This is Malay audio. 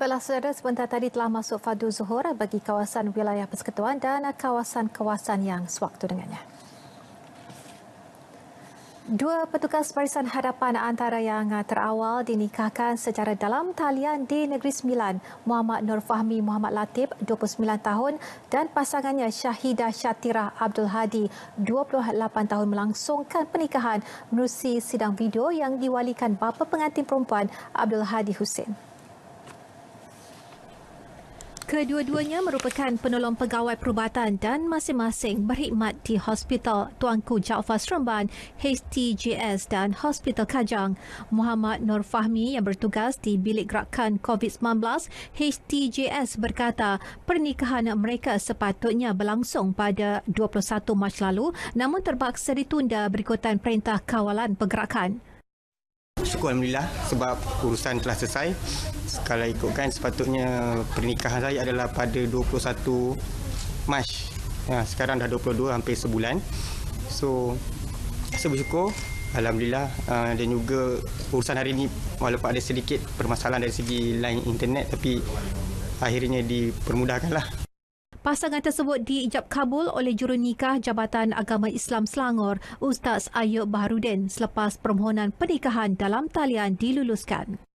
Pelaksana sebentar tadi telah masuk Fadu Zuhur bagi kawasan wilayah persekutuan dan kawasan-kawasan yang sewaktu dengannya. Dua petugas barisan hadapan antara yang terawal dinikahkan secara dalam talian di Negeri Sembilan, Muhammad Nur Fahmi Muhammad Latif, 29 tahun dan pasangannya Syahidah Syatirah Abdul Hadi, 28 tahun melangsungkan pernikahan melalui sidang video yang diwalikan bapa pengantin perempuan Abdul Hadi Hussein. Kedua-duanya merupakan penolong pegawai perubatan dan masing-masing berkhidmat di Hospital Tuanku Jaafar Seremban, HTJS dan Hospital Kajang. Muhammad Nur Fahmi yang bertugas di Bilik Gerakan COVID-19, HTJS berkata pernikahan mereka sepatutnya berlangsung pada 21 Mac lalu namun terpaksa ditunda berikutan Perintah Kawalan Pergerakan syukur Alhamdulillah sebab urusan telah selesai. Kalau ikutkan sepatutnya pernikahan saya adalah pada 21 Mac. Ya, sekarang dah 22 hampir sebulan. So, saya bersyukur Alhamdulillah uh, dan juga urusan hari ini walaupun ada sedikit permasalahan dari segi line internet tapi akhirnya dipermudahkanlah. Pasangan tersebut diijab kabul oleh jurunikah Jabatan Agama Islam Selangor, Ustaz Ayub Baharudin selepas permohonan pernikahan dalam talian diluluskan.